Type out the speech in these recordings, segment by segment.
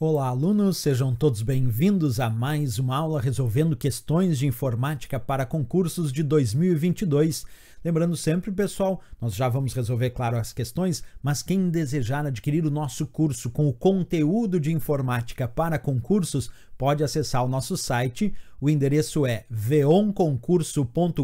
Olá, alunos, sejam todos bem-vindos a mais uma aula resolvendo questões de informática para concursos de 2022. Lembrando sempre, pessoal, nós já vamos resolver, claro, as questões, mas quem desejar adquirir o nosso curso com o conteúdo de informática para concursos, pode acessar o nosso site. O endereço é veonconcurso.com.br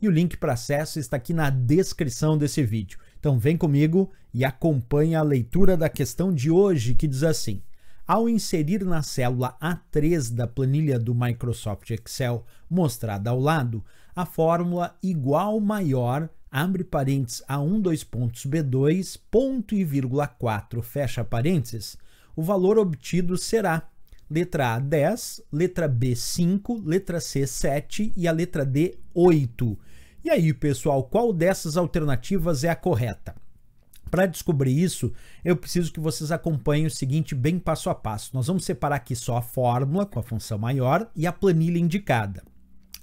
e o link para acesso está aqui na descrição desse vídeo. Então vem comigo e acompanha a leitura da questão de hoje que diz assim: ao inserir na célula A3 da planilha do Microsoft Excel mostrada ao lado, a fórmula igual maior abre parênteses A1 pontos B2 ponto e vírgula 4 fecha parênteses, o valor obtido será letra A 10, letra B 5, letra C 7 e a letra D 8 e aí, pessoal, qual dessas alternativas é a correta? Para descobrir isso, eu preciso que vocês acompanhem o seguinte bem passo a passo. Nós vamos separar aqui só a fórmula com a função maior e a planilha indicada.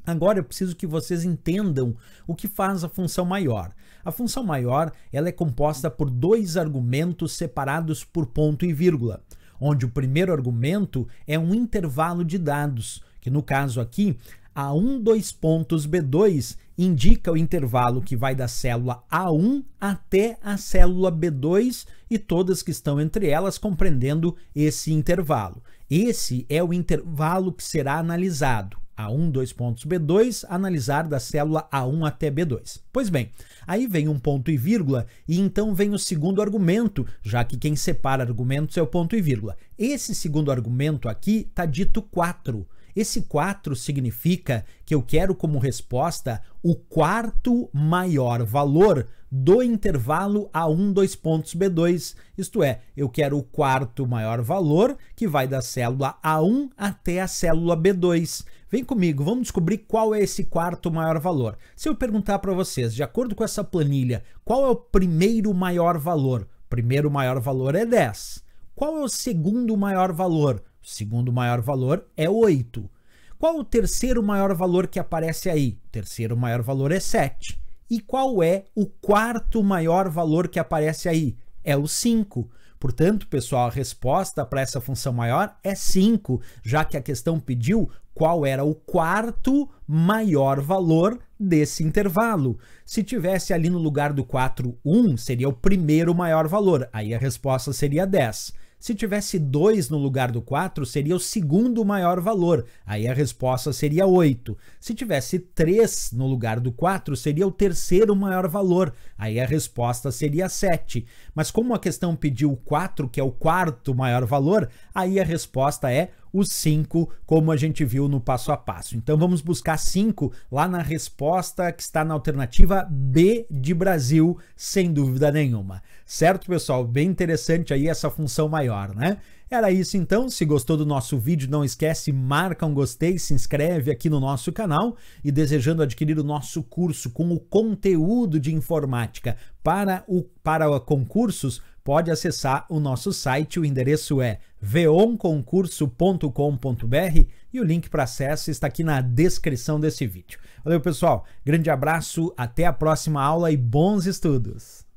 Agora eu preciso que vocês entendam o que faz a função maior. A função maior ela é composta por dois argumentos separados por ponto e vírgula, onde o primeiro argumento é um intervalo de dados, que no caso aqui, a1, dois pontos B2 indica o intervalo que vai da célula A1 até a célula B2 e todas que estão entre elas compreendendo esse intervalo. Esse é o intervalo que será analisado. A1, pontos B2, analisar da célula A1 até B2. Pois bem, aí vem um ponto e vírgula, e então vem o segundo argumento, já que quem separa argumentos é o ponto e vírgula. Esse segundo argumento aqui está dito 4. Esse 4 significa que eu quero como resposta o quarto maior valor do intervalo A1, 2 pontos B2, isto é, eu quero o quarto maior valor que vai da célula A1 até a célula B2. Vem comigo, vamos descobrir qual é esse quarto maior valor. Se eu perguntar para vocês, de acordo com essa planilha, qual é o primeiro maior valor? primeiro maior valor é 10. Qual é o segundo maior valor? O segundo maior valor é 8. Qual o terceiro maior valor que aparece aí? O terceiro maior valor é 7. E qual é o quarto maior valor que aparece aí? É o 5. Portanto, pessoal, a resposta para essa função maior é 5, já que a questão pediu qual era o quarto maior valor desse intervalo. Se tivesse ali no lugar do 4, 1, seria o primeiro maior valor, aí a resposta seria 10. Se tivesse 2 no lugar do 4, seria o segundo maior valor, aí a resposta seria 8. Se tivesse 3 no lugar do 4, seria o terceiro maior valor, aí a resposta seria 7. Mas como a questão pediu 4, que é o quarto maior valor, aí a resposta é os cinco, como a gente viu no passo a passo. Então vamos buscar cinco lá na resposta que está na alternativa B de Brasil, sem dúvida nenhuma. Certo, pessoal? Bem interessante aí essa função maior, né? Era isso então. Se gostou do nosso vídeo, não esquece, marca um gostei, se inscreve aqui no nosso canal e desejando adquirir o nosso curso com o conteúdo de informática para o para concursos, pode acessar o nosso site. O endereço é veonconcurso.com.br e o link para acesso está aqui na descrição desse vídeo. Valeu, pessoal. Grande abraço, até a próxima aula e bons estudos.